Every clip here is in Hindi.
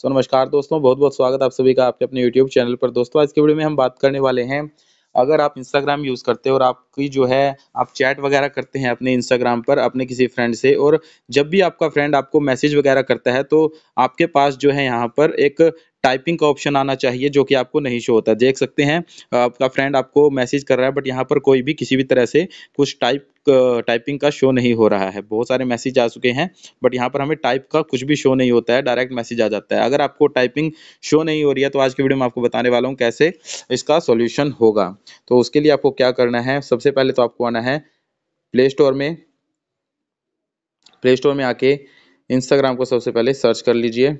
सो so, नमस्कार दोस्तों बहुत बहुत स्वागत आप सभी का आपके अपने यूट्यूब चैनल पर दोस्तों आज के वीडियो में हम बात करने वाले हैं अगर आप इंस्टाग्राम यूज़ करते हो और आपकी जो है आप चैट वगैरह करते हैं अपने इंस्टाग्राम पर अपने किसी फ्रेंड से और जब भी आपका फ्रेंड आपको मैसेज वगैरह करता है तो आपके पास जो है यहाँ पर एक टाइपिंग का ऑप्शन आना चाहिए जो कि आपको नहीं शो होता देख सकते हैं आपका फ्रेंड आपको मैसेज कर रहा है बट यहाँ पर कोई भी किसी भी तरह से कुछ टाइप टाइपिंग uh, का शो नहीं हो रहा है बहुत सारे मैसेज आ चुके हैं बट यहाँ पर हमें टाइप का कुछ भी शो नहीं होता है डायरेक्ट मैसेज आ जाता है अगर आपको टाइपिंग शो नहीं हो रही है तो आज की वीडियो में आपको बताने वाला हूँ कैसे इसका सोल्यूशन होगा तो उसके लिए आपको क्या करना है सबसे पहले तो आपको आना है प्ले स्टोर में प्ले स्टोर में आके इंस्टाग्राम को सबसे पहले सर्च कर लीजिए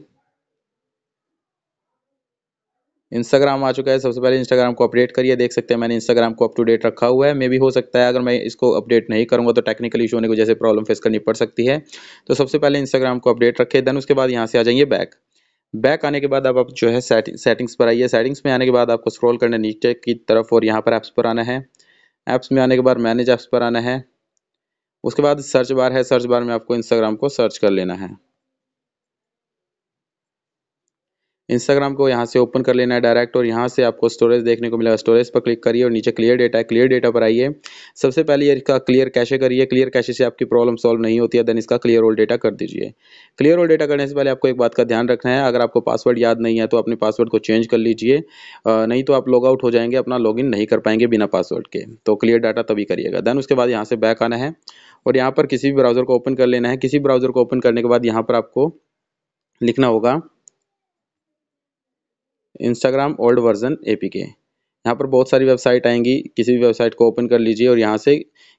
इंस्टाग्राम आ चुका है सबसे पहले इंस्टाग्राम को अपडेट करिए देख सकते हैं मैंने इंस्टाग्राम को अप टू डेट रखा हुआ है मे भी हो सकता है अगर मैं इसको अपडेट नहीं करूँगा तो टेक्निकल इशू होने की वजह से प्रॉब्लम फेस करनी पड़ सकती है तो सबसे पहले इंस्टाग्राम को अपडेट रखे देन उसके बाद यहाँ से आ जाइए बैक बैक आने के बाद आप, आप जो है सेटिंग्स पर आइए सेटिंग्स में आने के बाद आपको स्क्रॉल करना नीचे की तरफ और यहाँ पर ऐप्स पर आना है ऐप्स में आने के बाद मैनेज ऐप्स पर आना है उसके बाद सर्च बार है सर्च बार में आपको इंस्टाग्राम को सर्च कर लेना है इंस्टाग्राम को यहाँ से ओपन कर लेना है डायरेक्ट और यहाँ से आपको स्टोरेज देखने को मिलेगा स्टोरेज पर क्लिक करिए और नीचे क्लियर डेटा है क्लियर डेटा पर आइए सबसे पहले इसका क्लियर कैशे करिए क्लियर कैशे से आपकी प्रॉब्लम सॉल्व नहीं होती है देन इसका क्लियर ऑल डेटा कर दीजिए क्लियर ऑल डेटा करने से पहले आपको एक बात का ध्यान रखना है अगर आपको पासवर्ड याद नहीं है तो अपने पासवर्ड को चेंज कर लीजिए नहीं तो आप लॉग आउट हो जाएंगे अपना लॉग नहीं कर पाएंगे बिना पासवर्ड के तो क्लियर डाटा तभी करिएगा देन उसके बाद यहाँ से बैक आना है और यहाँ पर किसी भी ब्राउज़र को ओपन कर लेना है किसी ब्राउज़र को ओपन करने के बाद यहाँ पर आपको लिखना होगा इंस्टाग्राम ओल्ड वर्जन ए यहाँ पर बहुत सारी वेबसाइट आएंगी किसी भी वेबसाइट को ओपन कर लीजिए और यहाँ से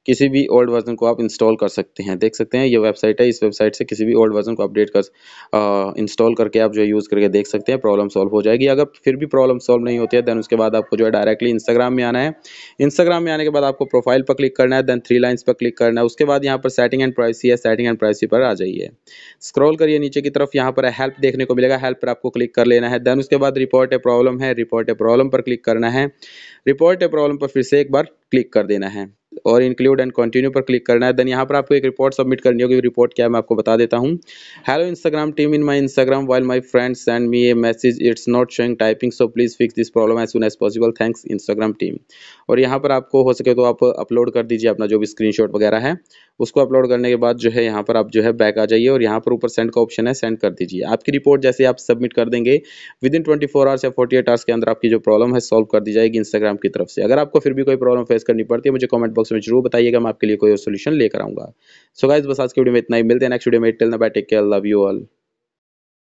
किसी भी ओल्ड वर्जन को आप इंस्टॉल कर सकते हैं देख सकते हैं ये वेबसाइट है इस वेबसाइट से किसी भी ओल्ड वर्जन को अपडेट कर इंस्टॉल करके आप जो है यूज़ करके देख सकते हैं प्रॉब्लम सॉल्व हो जाएगी अगर फिर भी प्रॉब्लम सॉल्व नहीं होती है देन उसके बाद आपको जो है डायरेक्टली इंस्टाग्राम में आना है इंस्टाग्राम में आने के बाद आपको प्रोफाइल पर क्लिक करना है देन थ्री लाइन्स पर क्लिक करना है उसके बाद यहाँ पर सेटिंग एंड प्राइसी है सेटिंग एंड प्राइसी पर आ जाइए स्क्रॉल करिए नीचे की तरफ यहाँ पर हेल्प देखने को मिलेगा हेल्प पर आपको क्लिक कर लेना है देन उसके बाद रिपोर्ट ए प्रॉब्लम है रिपोर्ट ए प्रॉब्लम पर क्लिक करना है रिपोर्ट ए प्रॉब्लम पर फिर से एक बार क्लिक कर देना है और इंक्लूड एंड कंटिन्यू पर क्लिक करना है देन यहाँ पर आपको एक रिपोर्ट सबमिट करनी होगी रिपोर्ट क्या है मैं आपको बता देता हूँ hello Instagram team in my Instagram while my friends send me a message it's not showing typing so please fix this problem as soon as possible thanks Instagram team और यहाँ पर आपको हो सके तो आप अपलोड कर दीजिए अपना जो भी स्क्रीन वगैरह है उसको अपलोड करने के बाद जो है यहाँ पर आप जो है बैक आ जाइए और यहाँ पर ऊपर सेंड का ऑप्शन है सेंड कर दीजिए आपकी रिपोर्ट जैसे आप सबमिट कर देंगे within twenty four hours या फोर्टी एट आवर्स के अंदर आपकी जो प्रॉब्लम है सॉल्व कर दी जाएगी इंस्टाग्राम की तरफ से अगर आपको फिर भी कोई प्रॉब्लम फेस करनी पड़ती है मुझे कॉमेंट बॉक्स कमेंट्स में जरूर बताइएगा मैं आपके लिए कोई और सोल्यूशन लेकर आऊँगा सो गाइज बस आज के वीडियो में इतना ही मिलते हैं नेक्स्ट वीडियो में टेल ना बाय के लव यू ऑल